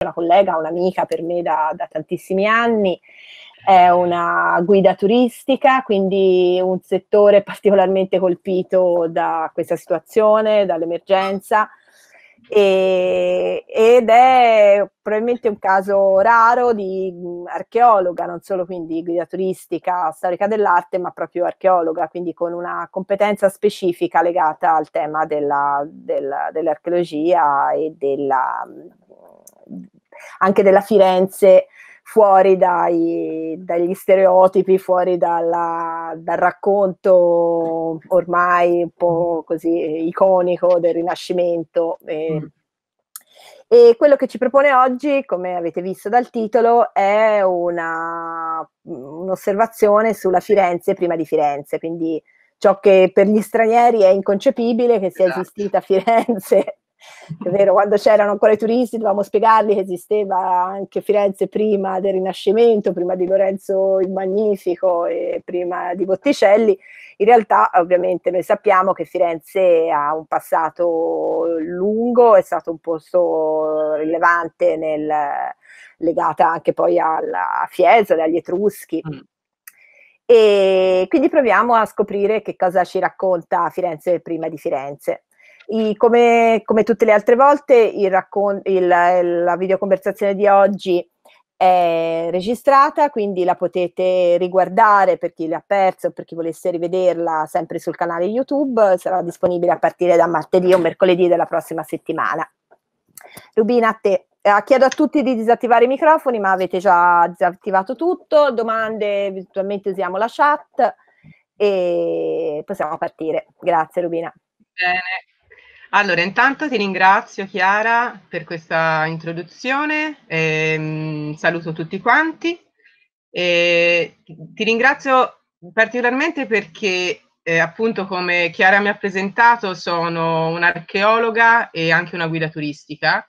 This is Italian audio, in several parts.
Una collega, un'amica per me da, da tantissimi anni, è una guida turistica, quindi un settore particolarmente colpito da questa situazione, dall'emergenza e, ed è probabilmente un caso raro di mm, archeologa, non solo quindi guida turistica, storica dell'arte, ma proprio archeologa, quindi con una competenza specifica legata al tema della, della, dell'archeologia e della, mm, anche della Firenze fuori dai, dagli stereotipi, fuori dalla, dal racconto ormai un po' così iconico del Rinascimento. E, mm. E quello che ci propone oggi, come avete visto dal titolo, è una, un'osservazione sulla Firenze prima di Firenze, quindi ciò che per gli stranieri è inconcepibile che sia esatto. esistita Firenze è vero, quando c'erano ancora i turisti dovevamo spiegargli che esisteva anche Firenze prima del Rinascimento, prima di Lorenzo il Magnifico e prima di Botticelli. In realtà ovviamente noi sappiamo che Firenze ha un passato lungo, è stato un posto rilevante nel, legata anche poi alla Fiesole, agli Etruschi. Mm. E quindi proviamo a scoprire che cosa ci racconta Firenze prima di Firenze. I, come, come, tutte le altre volte, il raccon- il, la videoconversazione di oggi è registrata, quindi la potete riguardare per chi l'ha persa o per chi volesse rivederla sempre sul canale YouTube, sarà disponibile a partire da martedì o mercoledì della prossima settimana. Rubina, a te. Eh, chiedo a tutti di disattivare i microfoni, ma avete già disattivato tutto. Domande, virtualmente usiamo la chat e possiamo partire. Grazie Rubina. Bene, allora, intanto ti ringrazio Chiara per questa introduzione, ehm, saluto tutti quanti. E ti ringrazio particolarmente perché eh, appunto come Chiara mi ha presentato sono un'archeologa e anche una guida turistica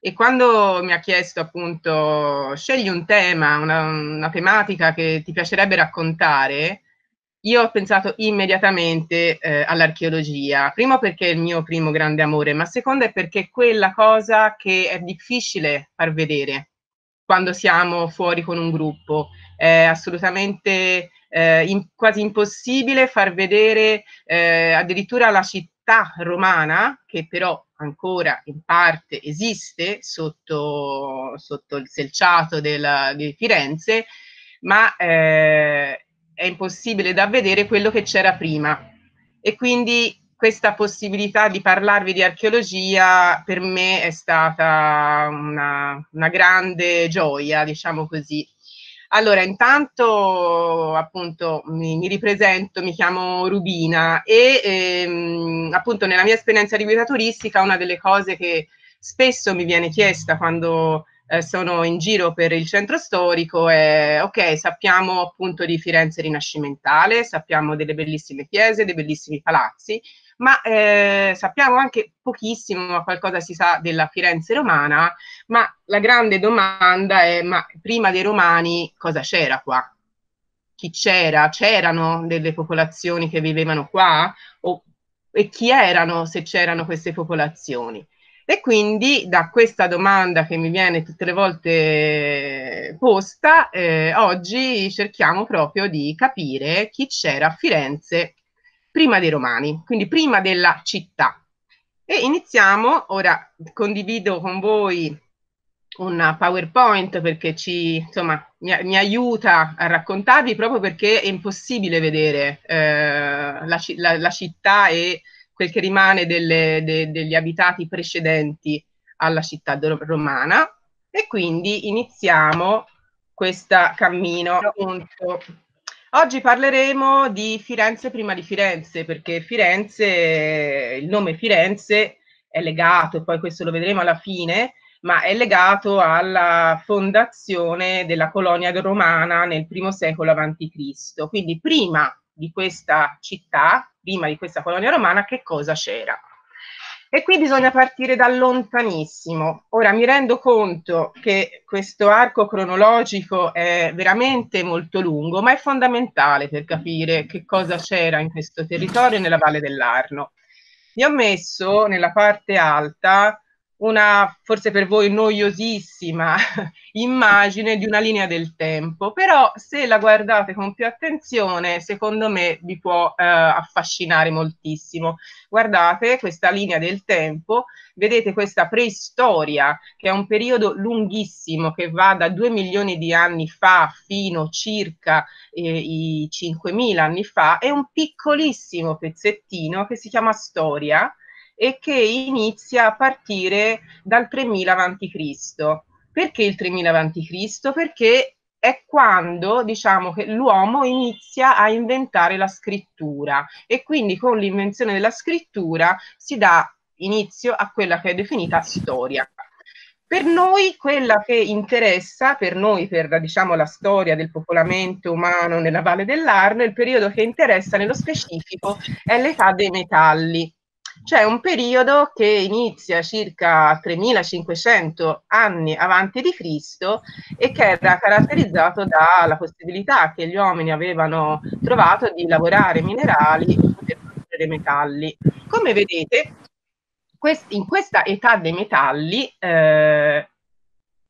e quando mi ha chiesto appunto scegli un tema, una, una tematica che ti piacerebbe raccontare, io ho pensato immediatamente eh, all'archeologia, primo perché è il mio primo grande amore, ma secondo è perché è quella cosa che è difficile far vedere quando siamo fuori con un gruppo, è assolutamente eh, in, quasi impossibile far vedere eh, addirittura la città romana, che però ancora in parte esiste sotto, sotto il selciato della, di Firenze, ma eh, è impossibile da vedere quello che c'era prima. E quindi questa possibilità di parlarvi di archeologia per me è stata una, una grande gioia, diciamo così. Allora, intanto appunto mi, mi ripresento, mi chiamo Rubina e ehm, appunto nella mia esperienza di guida turistica una delle cose che spesso mi viene chiesta quando eh, sono in giro per il centro storico e ok, sappiamo appunto di Firenze rinascimentale, sappiamo delle bellissime chiese, dei bellissimi palazzi, ma eh, sappiamo anche pochissimo, ma qualcosa si sa della Firenze romana, ma la grande domanda è, ma prima dei romani cosa c'era qua? Chi c'era? C'erano delle popolazioni che vivevano qua? O, e chi erano se c'erano queste popolazioni? E quindi da questa domanda che mi viene tutte le volte eh, posta, eh, oggi cerchiamo proprio di capire chi c'era a Firenze prima dei Romani, quindi prima della città. E iniziamo, ora condivido con voi un PowerPoint perché ci, insomma, mi, mi, aiuta a raccontarvi proprio perché è impossibile vedere eh, la, la, la città e quel che rimane delle, de, degli abitati precedenti alla città romana e quindi iniziamo questo cammino. Appunto. Oggi parleremo di Firenze prima di Firenze perché Firenze, il nome Firenze è legato, e poi questo lo vedremo alla fine, ma è legato alla fondazione della colonia romana nel primo secolo a.C. Quindi prima di questa città, prima di questa colonia romana, che cosa c'era. E qui bisogna partire da lontanissimo. Ora mi rendo conto che questo arco cronologico è veramente molto lungo, ma è fondamentale per capire che cosa c'era in questo territorio nella Valle dell'Arno. Vi ho messo nella parte alta una forse per voi noiosissima immagine di una linea del tempo, però se la guardate con più attenzione, secondo me vi può eh, affascinare moltissimo. Guardate questa linea del tempo, vedete questa preistoria, che è un periodo lunghissimo che va da 2 milioni di anni fa fino circa eh, i 5.000 anni fa, è un piccolissimo pezzettino che si chiama storia e che inizia a partire dal 3000 a.C. Perché il 3000 a.C.? Perché è quando diciamo che l'uomo inizia a inventare la scrittura e quindi con l'invenzione della scrittura si dà inizio a quella che è definita storia. Per noi quella che interessa, per noi, per diciamo, la storia del popolamento umano nella Valle dell'Arno, il periodo che interessa nello specifico è l'età dei metalli cioè un periodo che inizia circa 3500 anni avanti di Cristo e che era caratterizzato dalla possibilità che gli uomini avevano trovato di lavorare minerali e poter produrre metalli. Come vedete, in questa età dei metalli eh,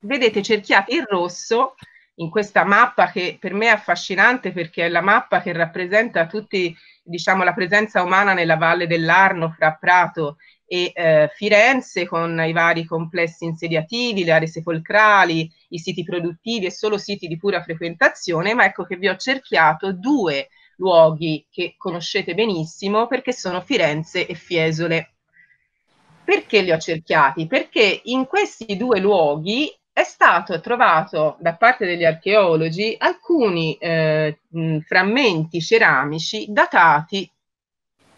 vedete cerchiati in rosso in questa mappa che per me è affascinante perché è la mappa che rappresenta tutti, diciamo, la presenza umana nella valle dell'Arno fra Prato e eh, Firenze con i vari complessi insediativi, le aree sepolcrali, i siti produttivi e solo siti di pura frequentazione, ma ecco che vi ho cerchiato due luoghi che conoscete benissimo perché sono Firenze e Fiesole. Perché li ho cerchiati? Perché in questi due luoghi è stato trovato da parte degli archeologi alcuni eh, frammenti ceramici datati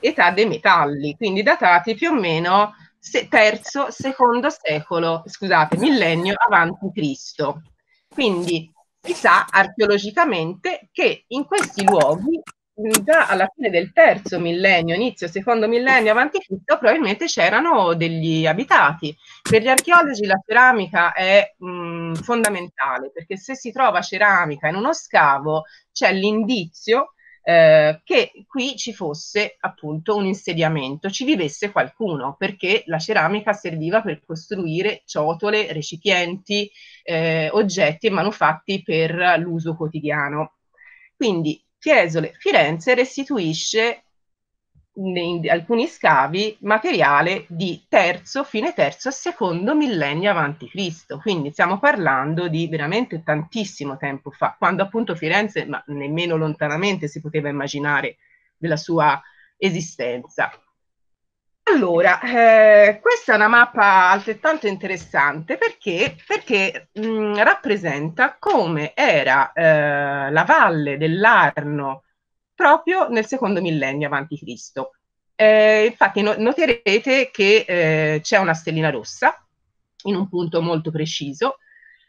età dei metalli, quindi datati più o meno se, terzo, secondo secolo, scusate, millennio avanti Cristo. Quindi si sa archeologicamente che in questi luoghi già alla fine del terzo millennio, inizio secondo millennio avanti Cristo, probabilmente c'erano degli abitati. Per gli archeologi la ceramica è mh, mm, fondamentale perché se si trova ceramica in uno scavo c'è l'indizio eh, che qui ci fosse appunto un insediamento, ci vivesse qualcuno, perché la ceramica serviva per costruire ciotole, recipienti, eh, oggetti e manufatti per l'uso quotidiano. Quindi Fiesole, Firenze restituisce in alcuni scavi materiale di terzo, fine terzo secondo millennio avanti Cristo. Quindi stiamo parlando di veramente tantissimo tempo fa, quando appunto Firenze, ma nemmeno lontanamente si poteva immaginare della sua esistenza. Allora, eh, questa è una mappa altrettanto interessante perché, perché mh, rappresenta come era eh, la valle dell'Arno proprio nel secondo millennio avanti Cristo. Eh, infatti no, noterete che eh, c'è una stellina rossa in un punto molto preciso,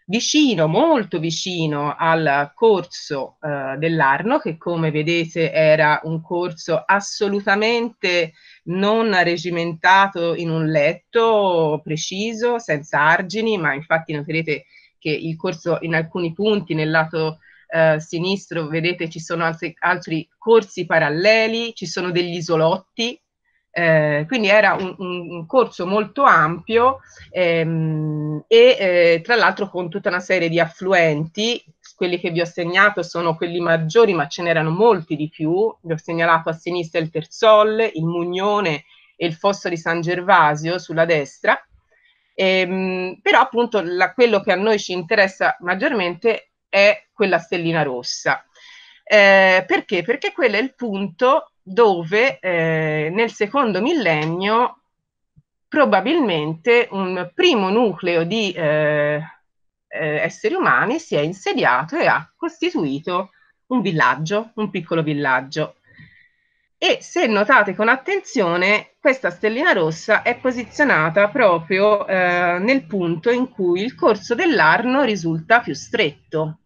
vicino, molto vicino al corso eh, dell'Arno, che come vedete era un corso assolutamente non regimentato in un letto preciso, senza argini, ma infatti noterete che il corso in alcuni punti nel lato eh, sinistro, vedete, ci sono altri, altri corsi paralleli, ci sono degli isolotti eh, quindi era un, un, corso molto ampio ehm, e eh, tra l'altro con tutta una serie di affluenti, quelli che vi ho segnato sono quelli maggiori ma ce n'erano molti di più, vi ho segnalato a sinistra il Terzol, il Mugnone e il Fosso di San Gervasio sulla destra, ehm, però appunto la, quello che a noi ci interessa maggiormente è quella stellina rossa. Eh, perché? Perché quello è il punto dove eh, nel secondo millennio probabilmente un primo nucleo di eh, eh, esseri umani si è insediato e ha costituito un villaggio, un piccolo villaggio. E se notate con attenzione, questa stellina rossa è posizionata proprio eh, nel punto in cui il corso dell'Arno risulta più stretto,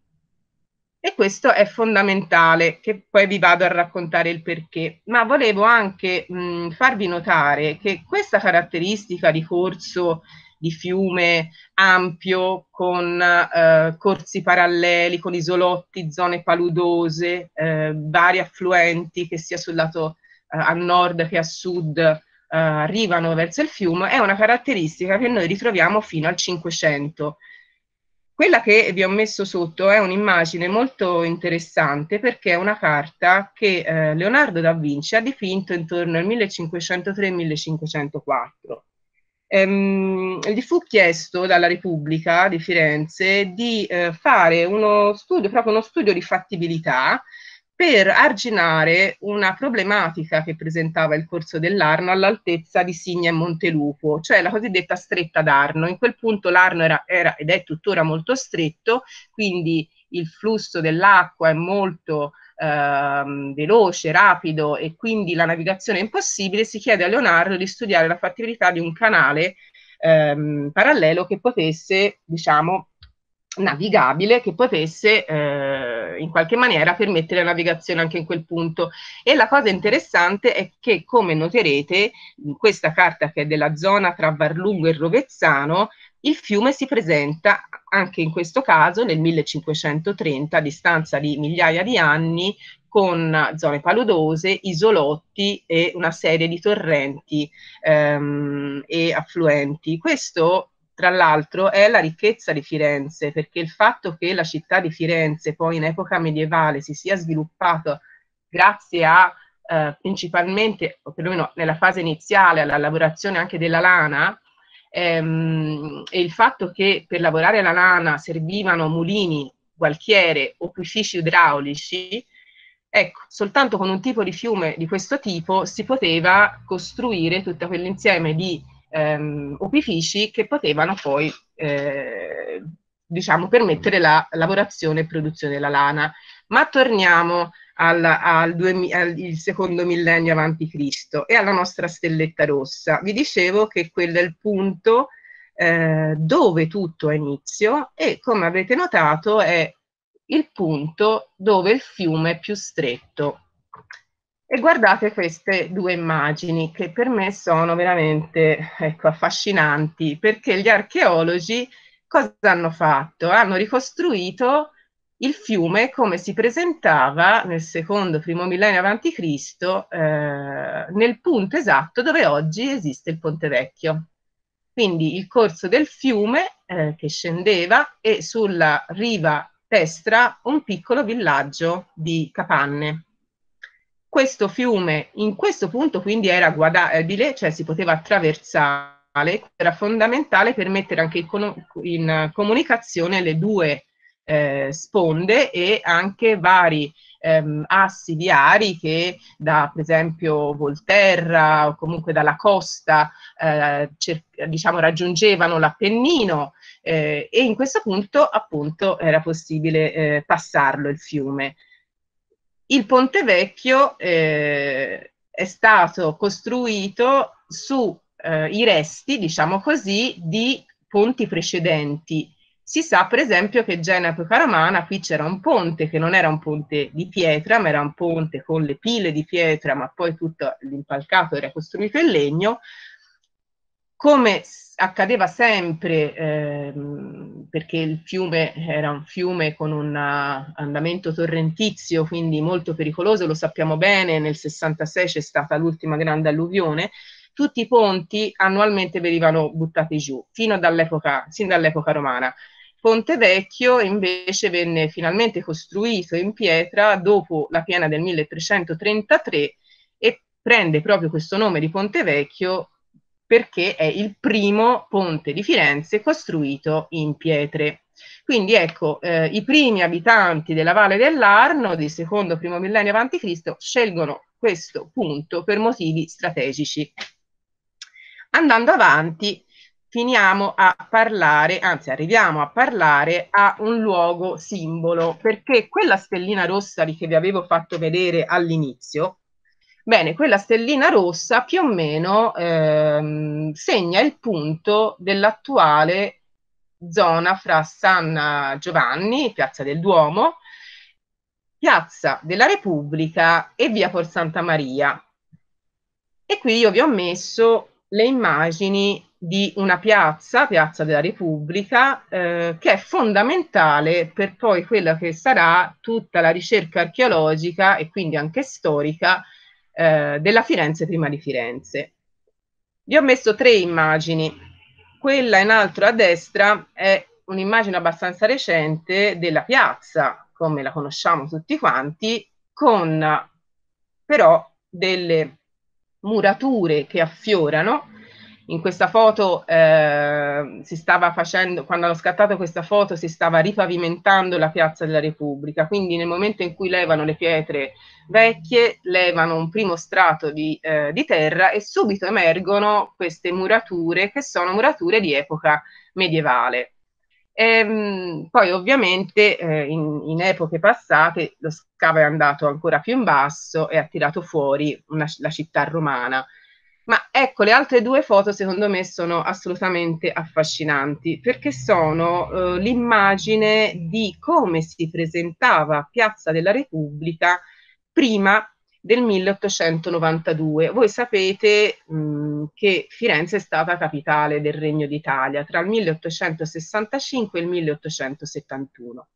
e questo è fondamentale, che poi vi vado a raccontare il perché. Ma volevo anche mh, farvi notare che questa caratteristica di corso di fiume ampio, con eh, corsi paralleli, con isolotti, zone paludose, eh, vari affluenti che sia sul lato eh, a nord che a sud eh, arrivano verso il fiume, è una caratteristica che noi ritroviamo fino al Cinquecento quella che vi ho messo sotto è un'immagine molto interessante perché è una carta che eh, Leonardo da Vinci ha dipinto intorno al 1503-1504. Ehm, gli fu chiesto dalla Repubblica di Firenze di eh, fare uno studio, proprio uno studio di fattibilità per arginare una problematica che presentava il corso dell'Arno all'altezza di Signa e Montelupo, cioè la cosiddetta stretta d'Arno. In quel punto l'Arno era, era ed è tuttora molto stretto, quindi il flusso dell'acqua è molto ehm, veloce, rapido e quindi la navigazione è impossibile. Si chiede a Leonardo di studiare la fattibilità di un canale ehm, parallelo che potesse, diciamo, navigabile che potesse eh, in qualche maniera permettere la navigazione anche in quel punto. E la cosa interessante è che, come noterete, in questa carta che è della zona tra Varlungo e Rovezzano, il fiume si presenta anche in questo caso nel 1530, a distanza di migliaia di anni, con zone paludose, isolotti e una serie di torrenti ehm, e affluenti. Questo tra l'altro, è la ricchezza di Firenze, perché il fatto che la città di Firenze poi in epoca medievale si sia sviluppata grazie a eh, principalmente, o perlomeno nella fase iniziale, alla lavorazione anche della lana, ehm, e il fatto che per lavorare la lana servivano mulini, gualchiere, uffici idraulici, Ecco, soltanto con un tipo di fiume di questo tipo si poteva costruire tutto quell'insieme di ehm, opifici che potevano poi eh, diciamo, permettere la lavorazione e produzione della lana. Ma torniamo al, al, due, al secondo millennio avanti Cristo e alla nostra stelletta rossa. Vi dicevo che quello è il punto eh, dove tutto ha inizio e come avete notato è il punto dove il fiume è più stretto e guardate queste due immagini che per me sono veramente ecco, affascinanti perché gli archeologi cosa hanno fatto? Hanno ricostruito il fiume come si presentava nel secondo primo millennio a.C. Eh, nel punto esatto dove oggi esiste il Ponte Vecchio. Quindi il corso del fiume eh, che scendeva e sulla riva destra un piccolo villaggio di capanne questo fiume in questo punto quindi era guardabile, cioè si poteva attraversare, era fondamentale per mettere anche in comunicazione le due eh, sponde e anche vari ehm, assi viari che da per esempio Volterra o comunque dalla costa eh, diciamo raggiungevano l'Appennino eh, e in questo punto appunto era possibile eh, passarlo il fiume. Il Ponte Vecchio eh, è stato costruito sui eh, resti, diciamo così, di ponti precedenti. Si sa per esempio che già in epoca romana qui c'era un ponte che non era un ponte di pietra, ma era un ponte con le pile di pietra, ma poi tutto l'impalcato era costruito in legno. Come accadeva sempre ehm, perché il fiume era un fiume con un eh, andamento torrentizio, quindi molto pericoloso, lo sappiamo bene, nel 66 c'è stata l'ultima grande alluvione, tutti i ponti annualmente venivano buttati giù, fino dall'epoca, sin dall'epoca romana. Ponte Vecchio invece venne finalmente costruito in pietra dopo la piena del 1333 e prende proprio questo nome di Ponte Vecchio perché è il primo ponte di Firenze costruito in pietre. Quindi ecco, eh, i primi abitanti della Valle dell'Arno del secondo primo millennio a.C. scelgono questo punto per motivi strategici. Andando avanti, finiamo a parlare, anzi arriviamo a parlare a un luogo simbolo, perché quella stellina rossa che vi avevo fatto vedere all'inizio Bene, quella stellina rossa più o meno ehm, segna il punto dell'attuale zona fra San Giovanni, piazza del Duomo, piazza della Repubblica e via Por Santa Maria. E qui io vi ho messo le immagini di una piazza, Piazza della Repubblica, eh, che è fondamentale per poi quella che sarà tutta la ricerca archeologica e quindi anche storica eh, della Firenze prima di Firenze. Vi ho messo tre immagini, quella in alto a destra è un'immagine abbastanza recente della piazza, come la conosciamo tutti quanti, con però delle murature che affiorano in questa foto eh, si stava facendo, quando hanno scattato questa foto si stava ripavimentando la piazza della Repubblica, quindi nel momento in cui levano le pietre vecchie, levano un primo strato di, eh, di terra e subito emergono queste murature che sono murature di epoca medievale. E, ehm, poi ovviamente eh, in, in, epoche passate lo scavo è andato ancora più in basso e ha tirato fuori una, la città romana ma ecco, le altre due foto secondo me sono assolutamente affascinanti perché sono eh, l'immagine di come si presentava Piazza della Repubblica prima del 1892. Voi sapete mh, mm, che Firenze è stata capitale del Regno d'Italia tra il 1865 e il 1871.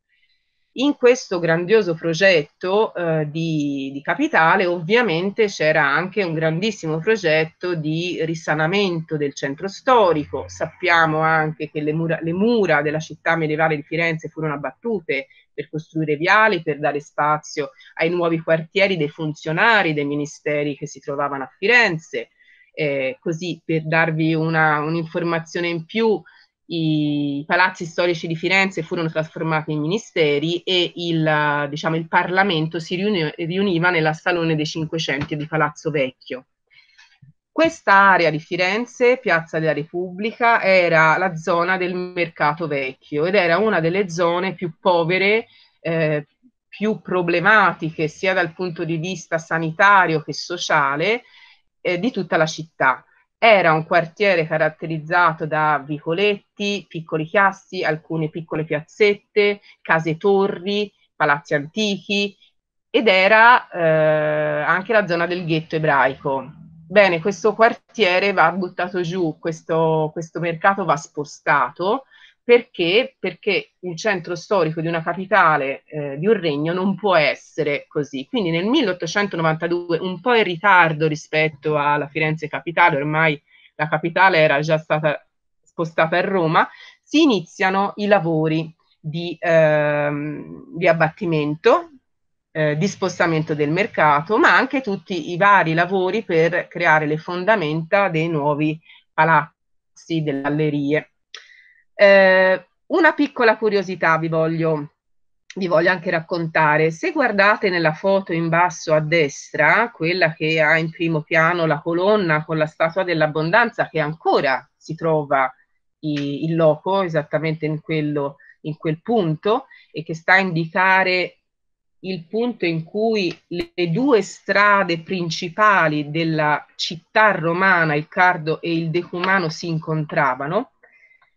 In questo grandioso progetto eh, di, di, capitale ovviamente c'era anche un grandissimo progetto di risanamento del centro storico, sappiamo anche che le mura, le mura della città medievale di Firenze furono abbattute per costruire viali, per dare spazio ai nuovi quartieri dei funzionari dei ministeri che si trovavano a Firenze. Eh, così per darvi una, un'informazione in più, i palazzi storici di Firenze furono trasformati in ministeri e il, diciamo, il Parlamento si riuni- riuniva nella Salone dei Cinquecenti di Palazzo Vecchio. Questa area di Firenze, Piazza della Repubblica, era la zona del mercato vecchio ed era una delle zone più povere, eh, più problematiche sia dal punto di vista sanitario che sociale eh, di tutta la città era un quartiere caratterizzato da vicoletti, piccoli chiassi, alcune piccole piazzette, case torri, palazzi antichi ed era eh, anche la zona del ghetto ebraico. Bene, questo quartiere va buttato giù, questo, questo mercato va spostato perché? Perché il centro storico di una capitale, eh, di un regno, non può essere così. Quindi nel 1892, un po' in ritardo rispetto alla Firenze capitale, ormai la capitale era già stata spostata a Roma, si iniziano i lavori di, ehm, di abbattimento, eh, di spostamento del mercato, ma anche tutti i vari lavori per creare le fondamenta dei nuovi palazzi, delle gallerie. Eh, una piccola curiosità vi voglio, vi voglio anche raccontare. Se guardate nella foto in basso a destra, quella che ha in primo piano la colonna con la statua dell'abbondanza che ancora si trova in loco, esattamente in, quello, in quel punto, e che sta a indicare il punto in cui le due strade principali della città romana, il Cardo e il Decumano, si incontravano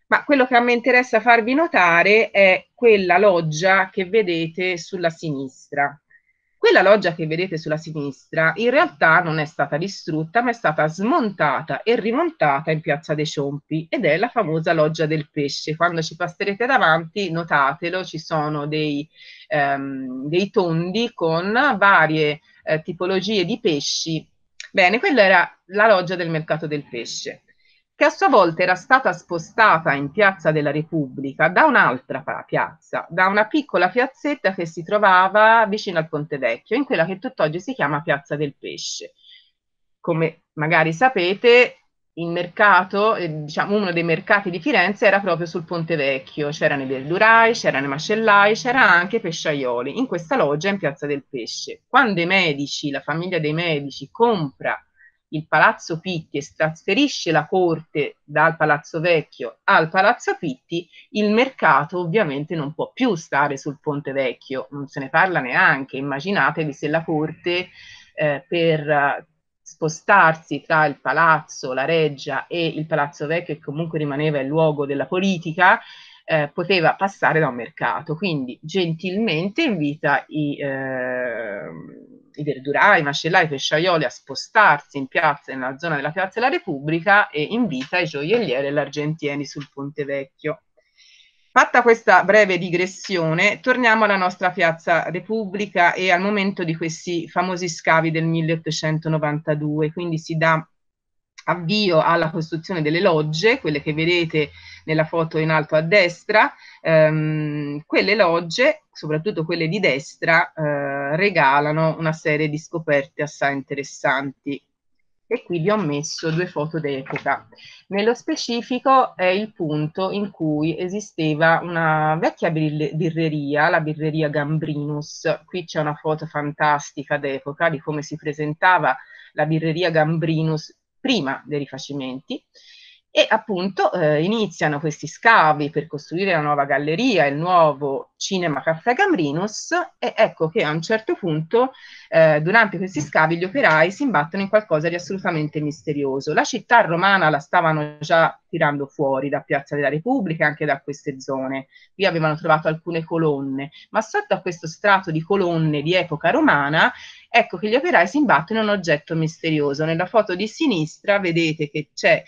ma quello che a me interessa farvi notare è quella loggia che vedete sulla sinistra. Quella loggia che vedete sulla sinistra in realtà non è stata distrutta, ma è stata smontata e rimontata in Piazza dei Ciompi ed è la famosa loggia del pesce. Quando ci passerete davanti, notatelo, ci sono dei, ehm, dei tondi con varie eh, tipologie di pesci. Bene, quella era la loggia del mercato del pesce che a sua volta era stata spostata in Piazza della Repubblica da un'altra piazza, da una piccola piazzetta che si trovava vicino al Ponte Vecchio, in quella che tutt'oggi si chiama Piazza del Pesce. Come magari sapete, il mercato, eh, diciamo uno dei mercati di Firenze era proprio sul Ponte Vecchio, c'erano i verdurai, c'erano i macellai, c'era anche i pesciaioli, in questa loggia in Piazza del Pesce. Quando i medici, la famiglia dei medici compra il Palazzo Pitti e trasferisce la corte dal Palazzo Vecchio al Palazzo Pitti, il mercato ovviamente non può più stare sul Ponte Vecchio, non se ne parla neanche. Immaginatevi se la corte eh, per eh, spostarsi tra il palazzo, la reggia e il palazzo vecchio, che comunque rimaneva il luogo della politica, eh, poteva passare da un mercato. Quindi gentilmente invita i, eh, i verdurai, i macellai, i pesciaioli a spostarsi in piazza, nella zona della Piazza della Repubblica e invita i gioiellieri e l'argentieni sul Ponte Vecchio. Fatta questa breve digressione, torniamo alla nostra Piazza Repubblica e al momento di questi famosi scavi del 1892, quindi si dà avvio alla costruzione delle logge, quelle che vedete nella foto in alto a destra, ehm, quelle logge, soprattutto quelle di destra, eh, regalano una serie di scoperte assai interessanti. E qui vi ho messo due foto d'epoca. Nello specifico è il punto in cui esisteva una vecchia birreria, la birreria Gambrinus. Qui c'è una foto fantastica d'epoca di come si presentava la birreria Gambrinus prima dei rifacimenti e appunto eh, iniziano questi scavi per costruire la nuova galleria, il nuovo cinema Caffè Gambrinus e ecco che a un certo punto eh, durante questi scavi gli operai si imbattono in qualcosa di assolutamente misterioso. La città romana la stavano già tirando fuori da Piazza della Repubblica anche da queste zone. Qui avevano trovato alcune colonne, ma sotto a questo strato di colonne di epoca romana ecco che gli operai si imbattono in un oggetto misterioso. Nella foto di sinistra vedete che c'è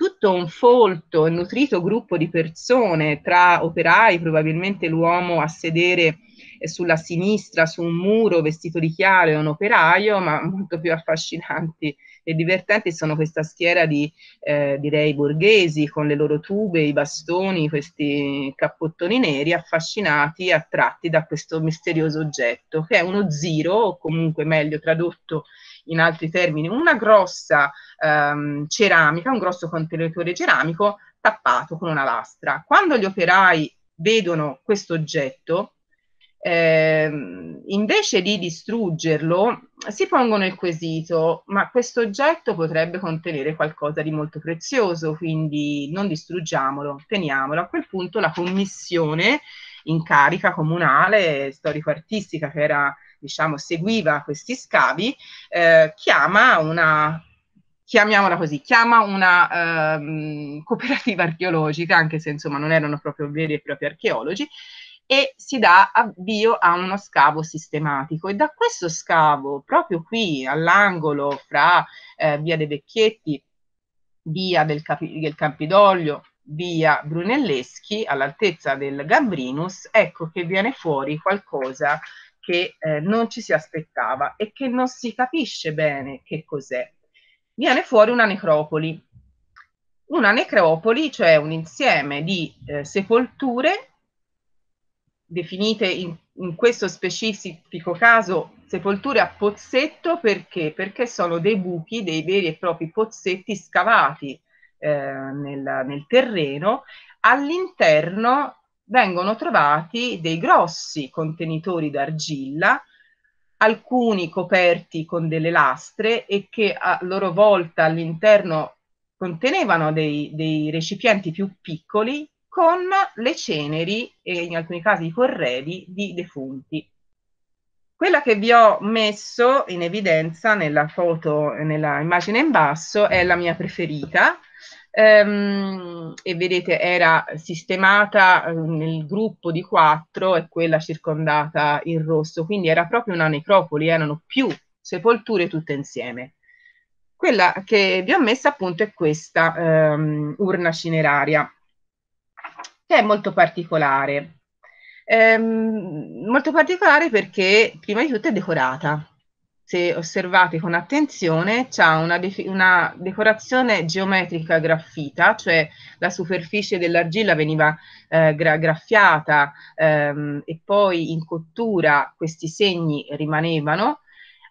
tutto un folto e nutrito gruppo di persone, tra operai, probabilmente l'uomo a sedere sulla sinistra su un muro vestito di chiaro è un operaio, ma molto più affascinanti e divertenti sono questa schiera di, eh, direi, borghesi con le loro tube, i bastoni, questi cappottoni neri, affascinati e attratti da questo misterioso oggetto, che è uno ziro, o comunque meglio tradotto in altri termini una grossa ehm, ceramica, un grosso contenitore ceramico tappato con una lastra. Quando gli operai vedono questo oggetto, ehm, invece di distruggerlo, si pongono il quesito, ma questo oggetto potrebbe contenere qualcosa di molto prezioso, quindi non distruggiamolo, teniamolo. A quel punto la commissione in carica comunale storico-artistica che era, diciamo, seguiva questi scavi, eh, chiama una chiamiamola così, chiama una ehm, cooperativa archeologica, anche se insomma non erano proprio veri e propri archeologi, e si dà avvio a uno scavo sistematico. E da questo scavo, proprio qui all'angolo fra eh, Via dei Vecchietti, Via del, Capi- del Campidoglio via Brunelleschi, all'altezza del Gambrinus, ecco che viene fuori qualcosa che eh, non ci si aspettava e che non si capisce bene che cos'è. Viene fuori una necropoli. Una necropoli, cioè un insieme di eh, sepolture definite in, in, questo specifico caso sepolture a pozzetto perché? Perché sono dei buchi, dei veri e propri pozzetti scavati eh, nel, nel terreno, all'interno vengono trovati dei grossi contenitori d'argilla, alcuni coperti con delle lastre e che a loro volta all'interno contenevano dei, dei recipienti più piccoli con le ceneri e in alcuni casi i corredi di defunti. Quella che vi ho messo in evidenza nella foto, nella immagine in basso, è la mia preferita, Ehm, e vedete era sistemata ehm, nel gruppo di quattro e quella circondata in rosso, quindi era proprio una necropoli, erano più sepolture tutte insieme. Quella che vi ho messa appunto è questa ehm, urna cineraria, che è molto particolare. Ehm, molto particolare perché prima di tutto è decorata, se osservate con attenzione, ha una, de- una, decorazione geometrica graffita, cioè la superficie dell'argilla veniva eh, gra- graffiata ehm, e poi in cottura questi segni rimanevano.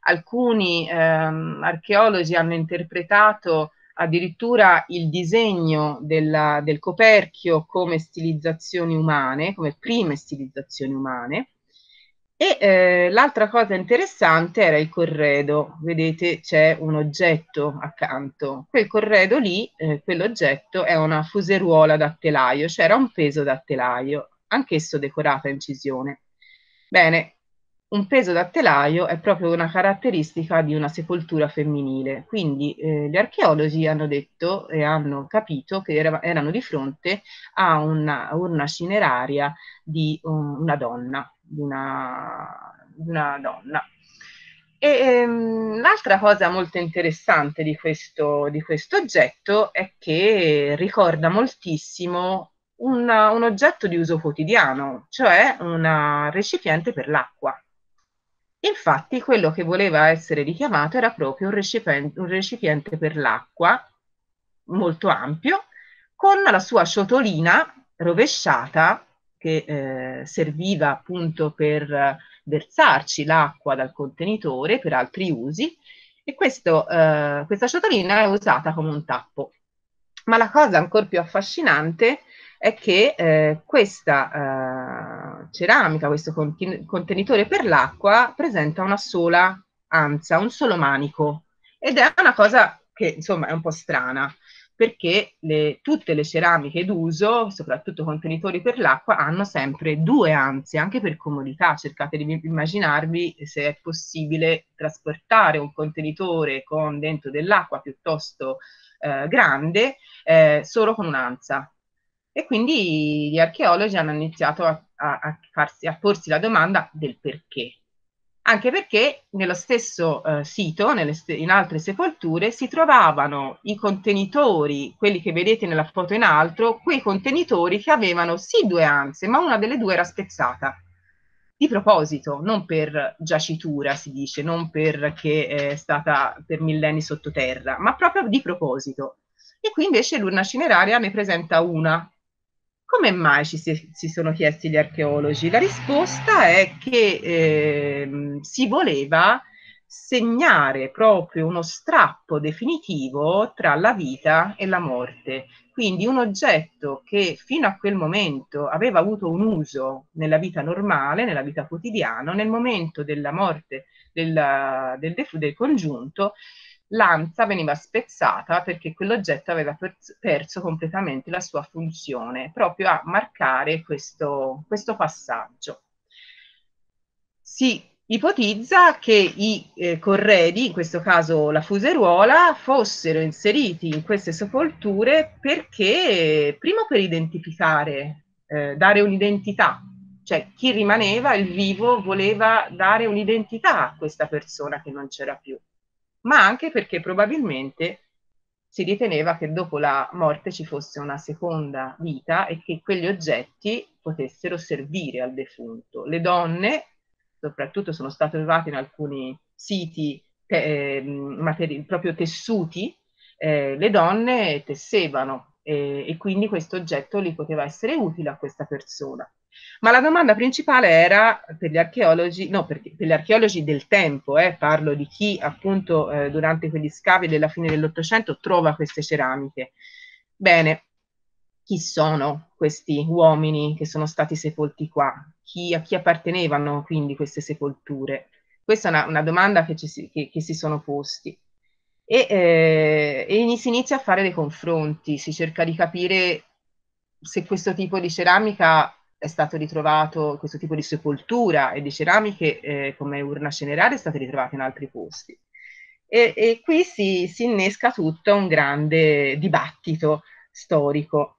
Alcuni ehm, archeologi hanno interpretato addirittura il disegno della, del coperchio come stilizzazioni umane, come prime stilizzazioni umane e eh, l'altra cosa interessante era il corredo, vedete c'è un oggetto accanto, quel corredo lì, eh, quell'oggetto è una fuseruola da telaio, cioè era un peso da telaio, anch'esso decorato a incisione. Bene, un peso da telaio è proprio una caratteristica di una sepoltura femminile, quindi eh, gli archeologi hanno detto e hanno capito che era, erano di fronte a una urna cineraria di um, una donna, di una, di una donna. E, ehm, l'altra cosa molto interessante di questo, di questo, oggetto è che ricorda moltissimo una, un oggetto di uso quotidiano, cioè un recipiente per l'acqua. Infatti quello che voleva essere richiamato era proprio un recipiente, un recipiente per l'acqua molto ampio, con la sua ciotolina rovesciata che eh, serviva appunto per versarci l'acqua dal contenitore per altri usi e questo, eh, questa ciotolina è usata come un tappo. Ma la cosa ancora più affascinante è che eh, questa eh, ceramica, questo contenitore per l'acqua presenta una sola anza, un solo manico ed è una cosa che insomma è un po' strana perché le, tutte le ceramiche d'uso, soprattutto contenitori per l'acqua, hanno sempre due anzi, anche per comodità. Cercate di immaginarvi se è possibile trasportare un contenitore con dentro dell'acqua piuttosto eh, grande eh, solo con un'ansia. E quindi gli archeologi hanno iniziato a, a, a, farsi, a porsi la domanda del perché anche perché nello stesso eh, sito, st in altre sepolture, si trovavano i contenitori, quelli che vedete nella foto in alto, quei contenitori che avevano sì due anse, ma una delle due era spezzata. Di proposito, non per giacitura si dice, non perché è stata per millenni sottoterra, ma proprio di proposito. E qui invece l'urna cineraria ne presenta una come mai ci si, si sono chiesti gli archeologi? La risposta è che eh, si voleva segnare proprio uno strappo definitivo tra la vita e la morte. Quindi un oggetto che fino a quel momento aveva avuto un uso nella vita normale, nella vita quotidiana, nel momento della morte della, del, del congiunto l'anza veniva spezzata perché quell'oggetto aveva perso completamente la sua funzione, proprio a marcare questo, questo passaggio. Si ipotizza che i eh, corredi, in questo caso la fuseruola, fossero inseriti in queste sepolture perché, prima per identificare, eh, dare un'identità, cioè chi rimaneva, il vivo, voleva dare un'identità a questa persona che non c'era più ma anche perché probabilmente si riteneva che dopo la morte ci fosse una seconda vita e che quegli oggetti potessero servire al defunto. Le donne, soprattutto, sono state trovate in alcuni siti eh, materi- proprio tessuti, eh, le donne tessevano eh, e quindi questo oggetto lì poteva essere utile a questa persona. Ma la domanda principale era per gli archeologi, no, per, per gli archeologi del tempo, eh, parlo di chi appunto eh, durante quegli scavi della fine dell'Ottocento trova queste ceramiche. Bene, chi sono questi uomini che sono stati sepolti qua? Chi, a chi appartenevano quindi queste sepolture? Questa è una, una domanda che, ci, che, che si sono posti e, eh, e si inizia a fare dei confronti, si cerca di capire se questo tipo di ceramica è stato ritrovato questo tipo di sepoltura e di ceramiche eh, come urna cineraria è stato ritrovato in altri posti. E, e qui si, si, innesca tutto un grande dibattito storico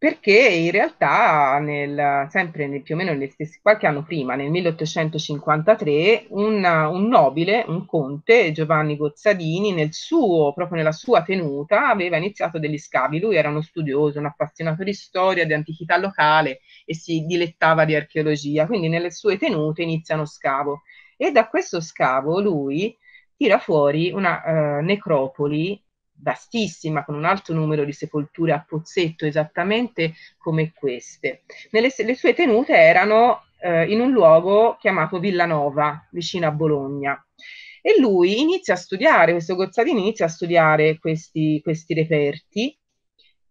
perché in realtà nel, sempre nel, più o meno stesse, qualche anno prima, nel 1853, una, un nobile, un conte, Giovanni Gozzadini, nel suo, proprio nella sua tenuta, aveva iniziato degli scavi. Lui era uno studioso, un appassionato di storia, di antichità locale e si dilettava di archeologia, quindi nelle sue tenute inizia uno scavo. E da questo scavo lui tira fuori una uh, necropoli vastissima, con un alto numero di sepolture a pozzetto, esattamente come queste. Nelle, le sue tenute erano eh, in un luogo chiamato Villanova, vicino a Bologna. E lui inizia a studiare, questo Gozzadini inizia a studiare questi, questi reperti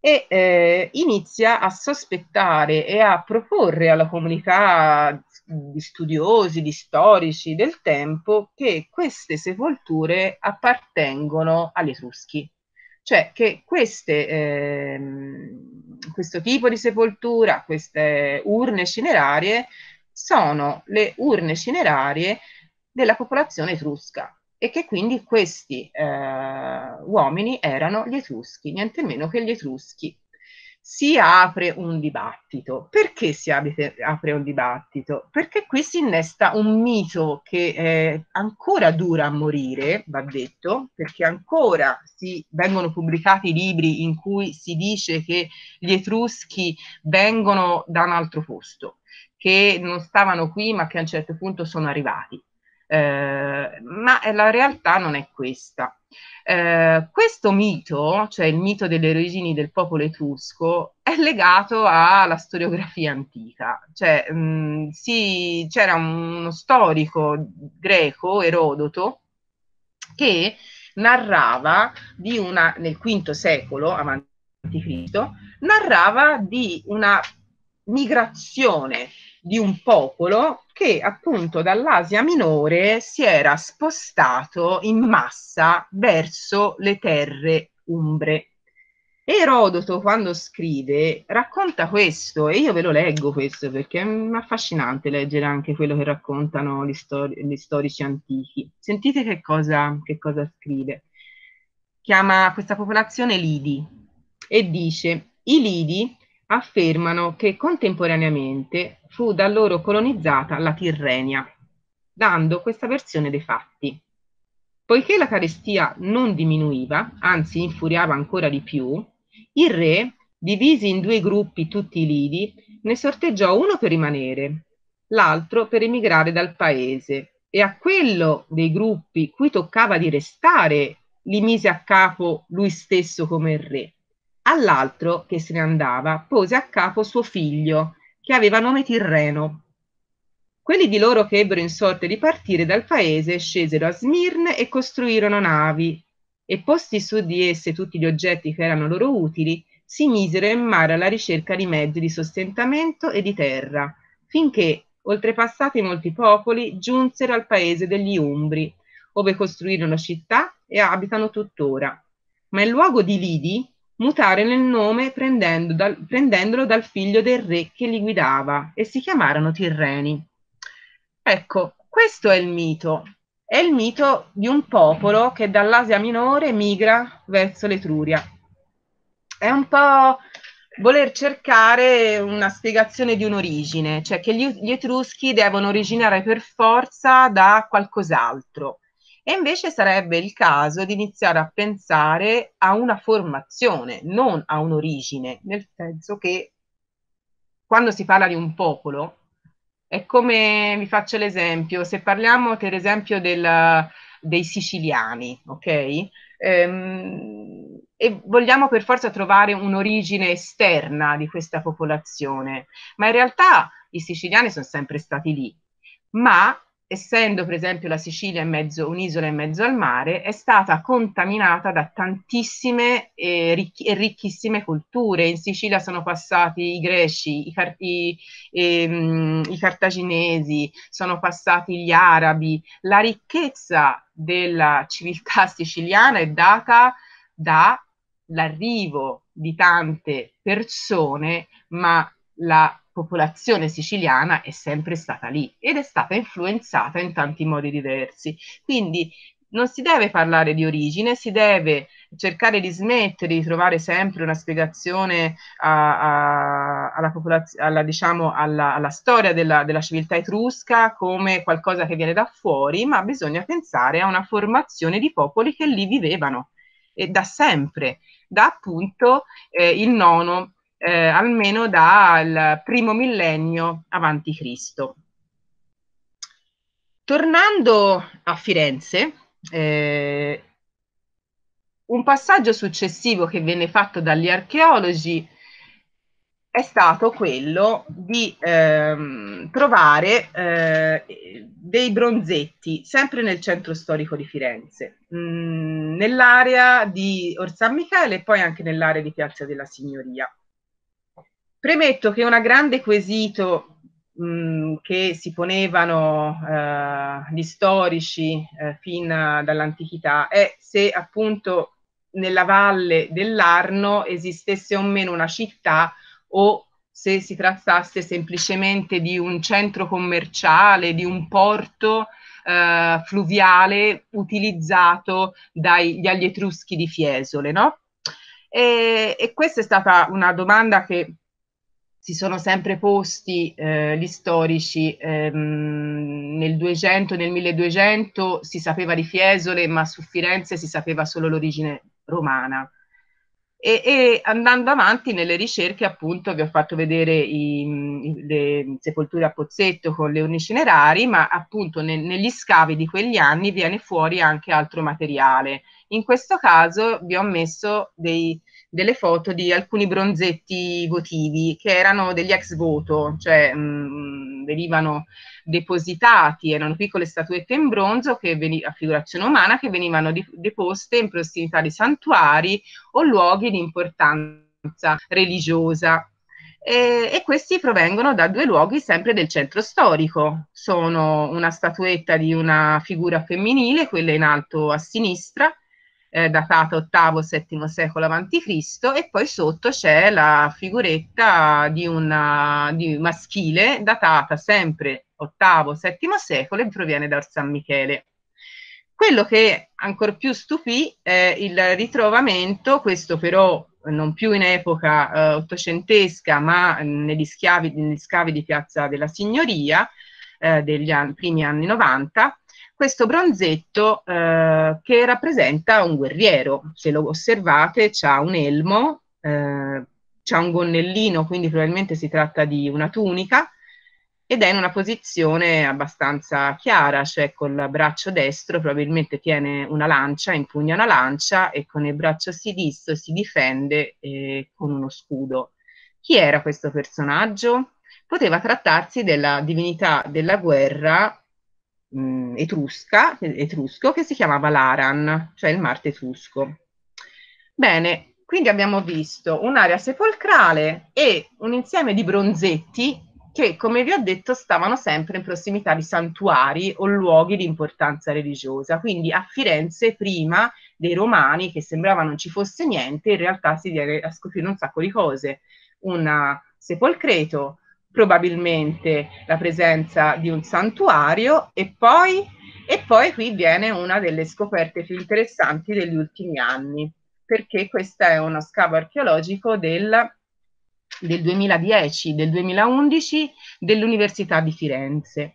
e eh, inizia a sospettare e a proporre alla comunità di studiosi, di storici del tempo che queste sepolture appartengono agli Etruschi cioè che queste, eh, questo tipo di sepoltura, queste urne cinerarie, sono le urne cinerarie della popolazione etrusca e che quindi questi eh, uomini erano gli etruschi, niente meno che gli etruschi si apre un dibattito. Perché si apre, un dibattito? Perché qui si innesta un mito che eh, ancora dura a morire, va detto, perché ancora si, vengono pubblicati libri in cui si dice che gli etruschi vengono da un altro posto, che non stavano qui ma che a un certo punto sono arrivati. Eh, ma la realtà non è questa. Eh, questo mito, cioè il mito delle origini del popolo etrusco, è legato alla storiografia antica. Cioè, mh, mm, sì, c'era uno storico greco, Erodoto, che narrava di una, nel V secolo avanti Cristo, narrava di una migrazione di un popolo che appunto dall'Asia minore si era spostato in massa verso le terre umbre. Erodoto quando scrive racconta questo e io ve lo leggo questo perché è affascinante leggere anche quello che raccontano gli, stori- gli storici antichi. Sentite che cosa, che cosa scrive. Chiama questa popolazione Lidi e dice i Lidi affermano che contemporaneamente fu da loro colonizzata la Tirrenia, dando questa versione dei fatti. Poiché la carestia non diminuiva, anzi infuriava ancora di più, il re, divisi in due gruppi tutti i lidi, ne sorteggiò uno per rimanere, l'altro per emigrare dal paese e a quello dei gruppi cui toccava di restare li mise a capo lui stesso come re All'altro, che se ne andava, pose a capo suo figlio, che aveva nome Tirreno. Quelli di loro che ebbero in sorte di partire dal paese scesero a Smirne e costruirono navi, e posti su di esse tutti gli oggetti che erano loro utili, si misero in mare alla ricerca di mezzi di sostentamento e di terra, finché, oltrepassati molti popoli, giunsero al paese degli Umbri, ove costruirono città e abitano tuttora. Ma il luogo di Lidi, mutare nel nome prendendo dal, prendendolo dal figlio del re che li guidava e si chiamarono Tirreni. Ecco, questo è il mito. È il mito di un popolo che dall'Asia minore migra verso l'Etruria. È un po' voler cercare una spiegazione di un'origine, cioè che gli, gli Etruschi devono originare per forza da qualcos'altro. E invece sarebbe il caso di iniziare a pensare a una formazione, non a un'origine, nel senso che quando si parla di un popolo, è come, vi faccio l'esempio, se parliamo per esempio del, dei siciliani, ok? Ehm, e vogliamo per forza trovare un'origine esterna di questa popolazione, ma in realtà i siciliani sono sempre stati lì, ma essendo per esempio la Sicilia mezzo, un'isola in mezzo al mare, è stata contaminata da tantissime eh, e, ricchi, ricchissime culture. In Sicilia sono passati i greci, i, car- i, ehm, i, cartaginesi, sono passati gli arabi. La ricchezza della civiltà siciliana è data dall'arrivo di tante persone, ma la popolazione siciliana è sempre stata lì ed è stata influenzata in tanti modi diversi. Quindi non si deve parlare di origine, si deve cercare di smettere di trovare sempre una spiegazione a, a, alla, popolaz- alla, diciamo, alla, alla storia della, della, civiltà etrusca come qualcosa che viene da fuori, ma bisogna pensare a una formazione di popoli che lì vivevano e da sempre, da appunto eh, il nono eh, almeno dal primo millennio avanti Cristo. Tornando a Firenze, eh, un passaggio successivo che venne fatto dagli archeologi è stato quello di ehm, trovare eh, dei bronzetti sempre nel centro storico di Firenze, mh, mm, nell'area di Orsan Michele e poi anche nell'area di Piazza della Signoria. Premetto che un grande quesito che si ponevano eh, gli storici eh, fin dall'antichità è se appunto nella valle dell'Arno esistesse o meno una città o se si trattasse semplicemente di un centro commerciale, di un porto eh, fluviale utilizzato dagli Etruschi di Fiesole, no? E, e, questa è stata una domanda che si sono sempre posti eh, gli storici ehm, nel 200, nel 1200 si sapeva di Fiesole, ma su Firenze si sapeva solo l'origine romana. E, e, andando avanti nelle ricerche, appunto, vi ho fatto vedere i, le sepolture a pozzetto con le urne cinerari, ma appunto ne, negli scavi di quegli anni viene fuori anche altro materiale. In questo caso vi ho messo dei, delle foto di alcuni bronzetti votivi che erano degli ex voto, cioè mh, mm, venivano depositati, erano piccole statuette in bronzo che veniv- a figurazione umana che venivano di- deposte in prossimità di santuari o luoghi di importanza religiosa. E, e, questi provengono da due luoghi sempre del centro storico. Sono una statuetta di una figura femminile, quella in alto a sinistra, eh, datata VIII-VII secolo a.C. e poi sotto c'è la figuretta di una di maschile datata sempre VIII-VII secolo e proviene dal San Michele. Quello che ancor più stupì è il ritrovamento, questo però non più in epoca eh, ottocentesca, ma negli, schiavi, negli scavi di Piazza della Signoria eh, degli anni, primi anni 90, questo bronzetto eh, che rappresenta un guerriero. Se lo osservate, ha un elmo, eh, ha un gonnellino, quindi probabilmente si tratta di una tunica, ed è in una posizione abbastanza chiara, cioè col braccio destro probabilmente tiene una lancia, impugna una lancia, e con il braccio sinistro si difende eh, con uno scudo. Chi era questo personaggio? Poteva trattarsi della divinità della guerra mh, mm, etrusca, etrusco che si chiamava l'Aran, cioè il Marte etrusco. Bene, quindi abbiamo visto un'area sepolcrale e un insieme di bronzetti che, come vi ho detto, stavano sempre in prossimità di santuari o luoghi di importanza religiosa. Quindi a Firenze prima dei romani, che sembrava non ci fosse niente, in realtà si viene a scoprire un sacco di cose. Un sepolcreto, probabilmente la presenza di un santuario e poi, e poi qui viene una delle scoperte più interessanti degli ultimi anni, perché questo è uno scavo archeologico del, del 2010, del 2011 dell'Università di Firenze.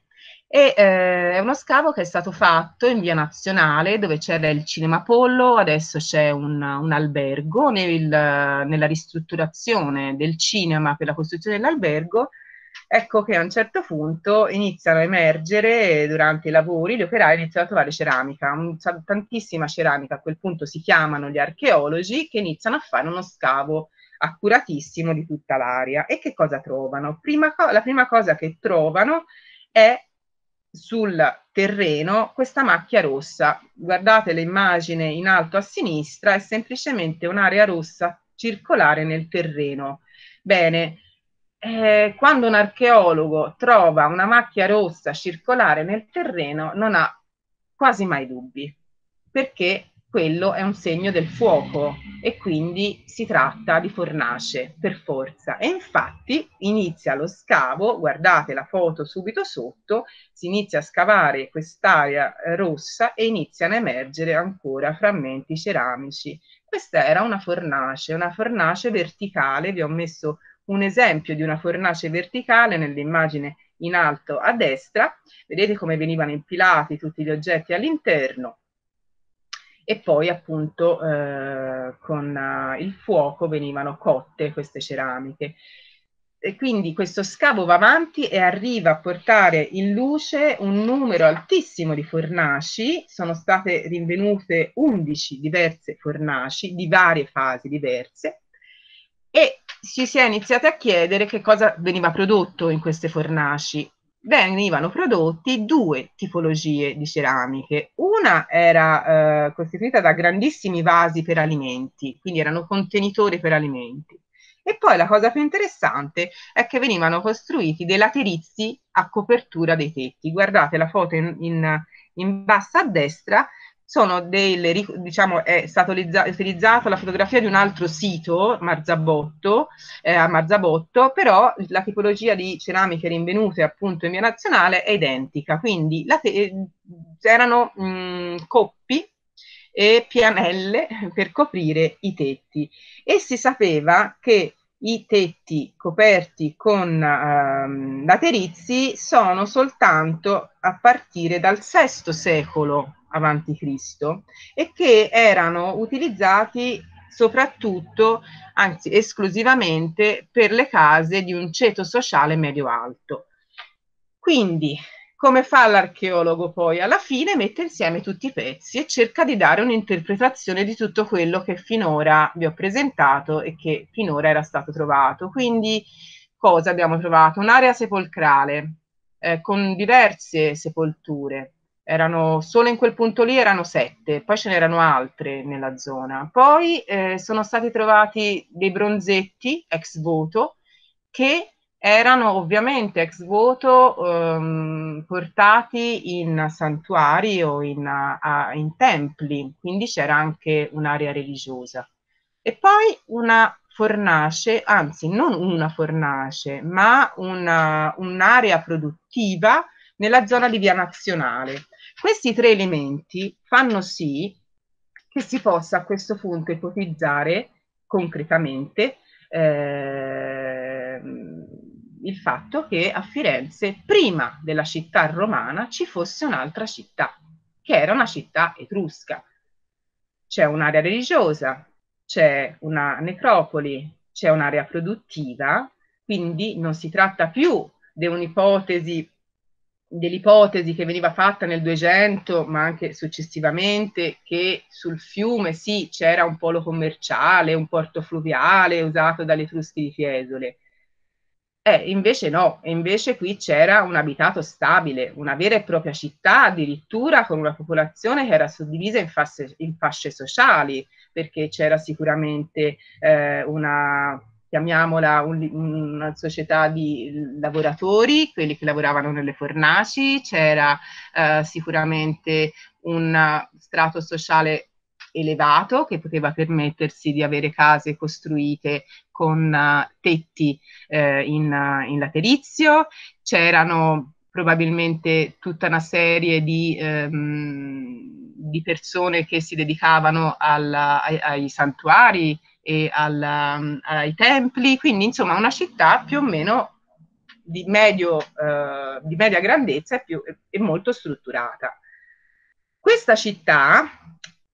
E, eh, è uno scavo che è stato fatto in via nazionale dove c'era il cinema Pollo, adesso c'è un, un albergo, nel, nella ristrutturazione del cinema per la costruzione dell'albergo ecco che a un certo punto iniziano a emergere durante i lavori, gli operai iniziano a trovare ceramica, tantissima ceramica, a quel punto si chiamano gli archeologi che iniziano a fare uno scavo accuratissimo di tutta l'area. E che cosa trovano? Prima, la prima cosa che trovano è sul terreno questa macchia rossa. Guardate l'immagine in alto a sinistra, è semplicemente un'area rossa circolare nel terreno. Bene, eh, quando un archeologo trova una macchia rossa circolare nel terreno non ha quasi mai dubbi, perché quello è un segno del fuoco e quindi si tratta di fornace per forza. E infatti inizia lo scavo, guardate la foto subito sotto, si inizia a scavare quest'area rossa e iniziano a emergere ancora frammenti ceramici. Questa era una fornace, una fornace verticale, vi ho messo un esempio di una fornace verticale nell'immagine in alto a destra, vedete come venivano impilati tutti gli oggetti all'interno e poi appunto eh, con eh, il fuoco venivano cotte queste ceramiche. E quindi questo scavo va avanti e arriva a portare in luce un numero altissimo di fornaci, sono state rinvenute 11 diverse fornaci di varie fasi diverse e si, si è iniziati a chiedere che cosa veniva prodotto in queste fornaci. Venivano prodotti due tipologie di ceramiche. Una era eh, costituita da grandissimi vasi per alimenti, quindi erano contenitori per alimenti. E poi la cosa più interessante è che venivano costruiti dei laterizi a copertura dei tetti. Guardate la foto in, in, in basso a destra, sono delle, diciamo, è stata utilizzata la fotografia di un altro sito, Marzabotto, eh, a Marzabotto, però la tipologia di ceramiche rinvenute appunto in via nazionale è identica, quindi te- eh, erano mh, mm, coppi e pianelle per coprire i tetti e si sapeva che i tetti coperti con ehm, laterizi sono soltanto a partire dal VI secolo a.C. e che erano utilizzati soprattutto, anzi esclusivamente, per le case di un ceto sociale medio-alto. Quindi, come fa l'archeologo poi? Alla fine mette insieme tutti i pezzi e cerca di dare un'interpretazione di tutto quello che finora vi ho presentato e che finora era stato trovato. Quindi, cosa abbiamo trovato? Un'area sepolcrale eh, con diverse sepolture, erano solo in quel punto lì erano sette, poi ce n'erano altre nella zona. Poi eh, sono stati trovati dei bronzetti ex voto che erano ovviamente ex voto ehm, portati in santuari o in, a, in templi, quindi c'era anche un'area religiosa. E poi una fornace, anzi non una fornace, ma una, un'area produttiva nella zona di Via Nazionale questi tre elementi fanno sì che si possa a questo punto ipotizzare concretamente eh, il fatto che a Firenze, prima della città romana, ci fosse un'altra città, che era una città etrusca. C'è un'area religiosa, c'è una necropoli, c'è un'area produttiva, quindi non si tratta più di un'ipotesi dell'ipotesi che veniva fatta nel 200, ma anche successivamente, che sul fiume sì c'era un polo commerciale, un porto fluviale usato dalle Etruschi di Fiesole. Eh, invece no, invece qui c'era un abitato stabile, una vera e propria città, addirittura con una popolazione che era suddivisa in, fasce, in fasce sociali, perché c'era sicuramente eh, una chiamiamola un, una società di lavoratori, quelli che lavoravano nelle fornaci, c'era eh, sicuramente un strato sociale elevato che poteva permettersi di avere case costruite con uh, tetti eh, in, uh, in laterizio, c'erano probabilmente tutta una serie di, ehm, di persone che si dedicavano alla, ai, ai santuari e alla, mm, ai templi, quindi insomma una città più o meno di, medio, eh, di media grandezza e, più, e molto strutturata. Questa città,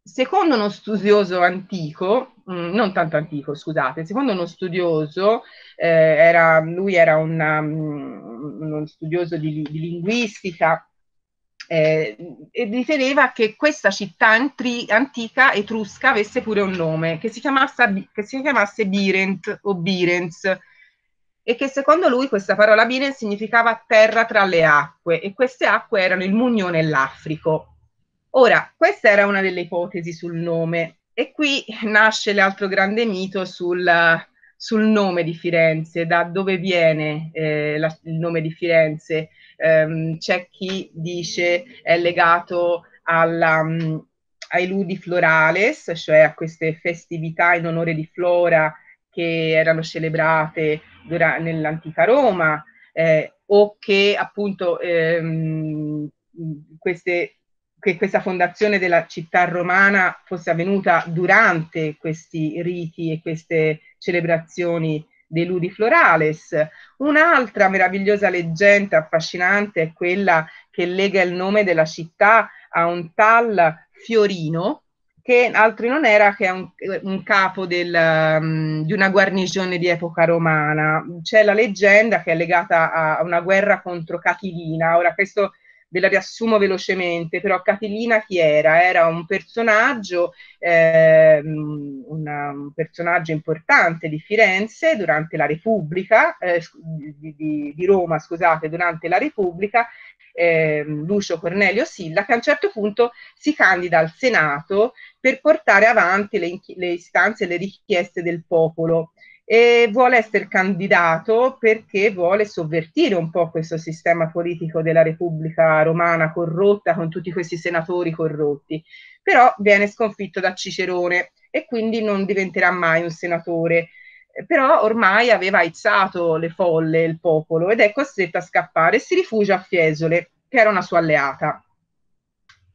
secondo uno studioso antico, mm, non tanto antico, scusate, secondo uno studioso, eh, era, lui era una, mm, uno studioso di, di linguistica eh, riteneva che questa città antri, antica etrusca avesse pure un nome, che si, chiamasse, che si chiamasse Birent o Birens, e che secondo lui questa parola Birens significava terra tra le acque, e queste acque erano il Mugnone e l'Africo. Ora, questa era una delle ipotesi sul nome, e qui nasce l'altro grande mito sul, sul nome di Firenze, da dove viene eh, la, il nome di Firenze ehm, c'è chi dice è legato alla, mh, mm, ai ludi florales, cioè a queste festività in onore di Flora che erano celebrate dura- nell'antica Roma, eh, o che appunto ehm, queste, che questa fondazione della città romana fosse avvenuta durante questi riti e queste celebrazioni dei Ludi Florales. Un'altra meravigliosa leggenda affascinante è quella che lega il nome della città a un tal Fiorino, che altri non era che un, un capo del, um, di una guarnigione di epoca romana. C'è la leggenda che è legata a una guerra contro Catilina. Ora, questo ve la riassumo velocemente, però Catilina chi era? Era un personaggio, eh, una, un personaggio importante di Firenze durante la Repubblica, eh, di, di, di, Roma, scusate, durante la Repubblica, eh, Lucio Cornelio Silla, che a un certo punto si candida al Senato per portare avanti le, le istanze e le richieste del popolo e vuole essere candidato perché vuole sovvertire un po' questo sistema politico della Repubblica romana corrotta con tutti questi senatori corrotti, però viene sconfitto da Cicerone e quindi non diventerà mai un senatore. Però ormai aveva aizzato le folle, il popolo, ed è costretto a scappare e si rifugia a Fiesole, che era una sua alleata.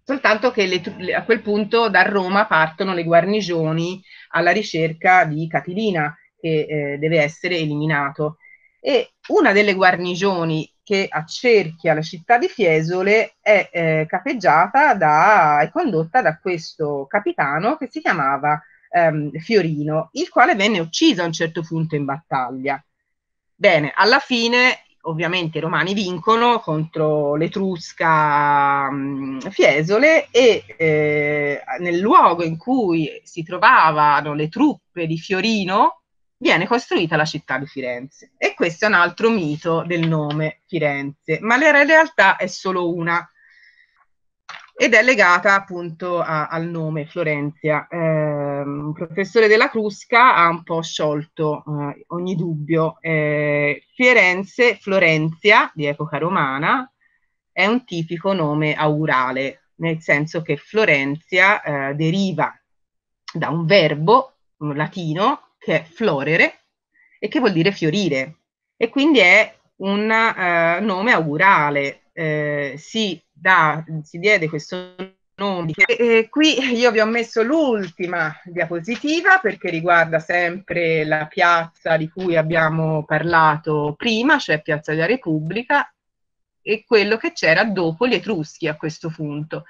Soltanto che le, a quel punto da Roma partono le guarnigioni alla ricerca di Catilina, che eh, deve essere eliminato. E una delle guarnigioni che accerchia la città di Fiesole è eh, capeggiata da, e condotta da questo capitano che si chiamava ehm, Fiorino, il quale venne ucciso a un certo punto in battaglia. Bene, alla fine ovviamente i romani vincono contro l'Etrusca Fiesole e eh, nel luogo in cui si trovavano le truppe di Fiorino, viene costruita la città di Firenze. E questo è un altro mito del nome Firenze, ma la realtà è solo una ed è legata appunto a, al nome Florenzia. Eh, il professore della Crusca ha un po' sciolto eh, ogni dubbio. Eh, Firenze, Florenzia, di epoca romana, è un tipico nome aurale, nel senso che Florenzia eh, deriva da un verbo latino che è florere e che vuol dire fiorire. E quindi è un eh, nome augurale. Eh, si, dà, si diede questo nome. E, qui io vi ho messo l'ultima diapositiva perché riguarda sempre la piazza di cui abbiamo parlato prima, cioè Piazza della Repubblica, e quello che c'era dopo gli Etruschi a questo punto.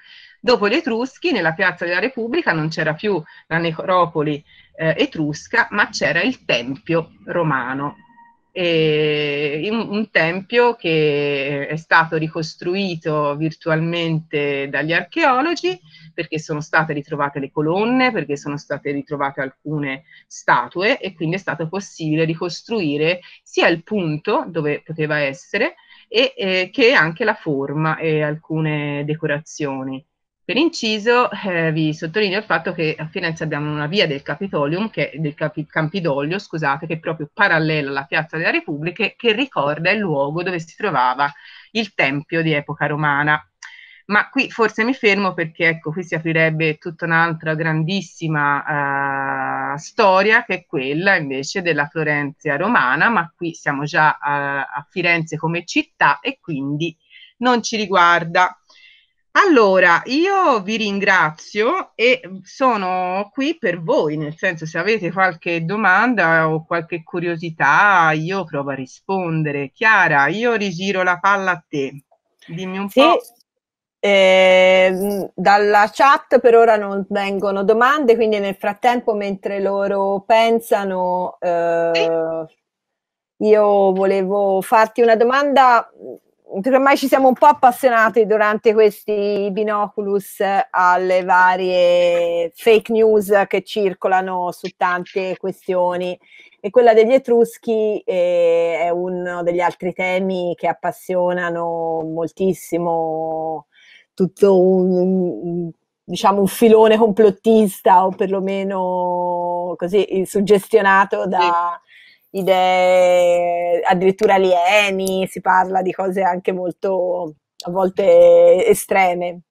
Dopo gli Etruschi, nella piazza della Repubblica non c'era più la necropoli eh, etrusca, ma c'era il Tempio romano. E un, un tempio che è stato ricostruito virtualmente dagli archeologi perché sono state ritrovate le colonne, perché sono state ritrovate alcune statue e quindi è stato possibile ricostruire sia il punto dove poteva essere e, eh, che anche la forma e alcune decorazioni. Per inciso eh, vi sottolineo il fatto che a Firenze abbiamo una via del Capitolium, che, del Capi, Campidoglio, scusate, che è proprio parallela alla Piazza della Repubblica, che ricorda il luogo dove si trovava il Tempio di epoca romana. Ma qui forse mi fermo perché ecco, qui si aprirebbe tutta un'altra grandissima eh, storia che è quella invece della Florenzia romana, ma qui siamo già a, eh, a Firenze come città e quindi non ci riguarda. Allora, io vi ringrazio e sono qui per voi, nel senso se avete qualche domanda o qualche curiosità, io provo a rispondere. Chiara, io rigiro la palla a te. Dimmi un sì. po'. Eh, dalla chat per ora non vengono domande, quindi nel frattempo mentre loro pensano, eh, io volevo farti una domanda ormai ci siamo un po' appassionati durante questi binoculus eh, alle varie fake news che circolano su tante questioni e quella degli Etruschi eh, è uno degli altri temi che appassionano moltissimo tutto un, un diciamo un filone complottista o perlomeno così suggestionato da, idee addirittura alieni, si parla di cose anche molto a volte estreme.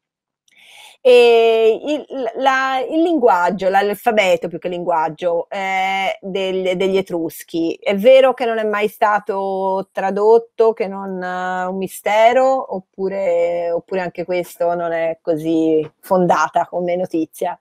E il, la, il linguaggio, l'alfabeto più che linguaggio eh, del, degli etruschi, è vero che non è mai stato tradotto, che non è eh, un mistero, oppure, oppure anche questo non è così fondata come notizia?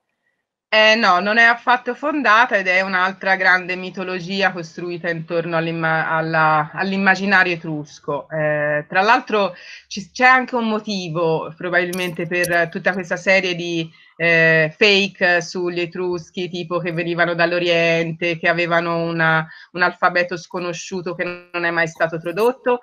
Eh, no, non è affatto fondata ed è un'altra grande mitologia costruita intorno all'imma- alla- all'immaginario etrusco. Eh, tra l'altro ci- c'è anche un motivo probabilmente per tutta questa serie di eh, fake sugli etruschi, tipo che venivano dall'Oriente, che avevano una, un alfabeto sconosciuto che non è mai stato tradotto.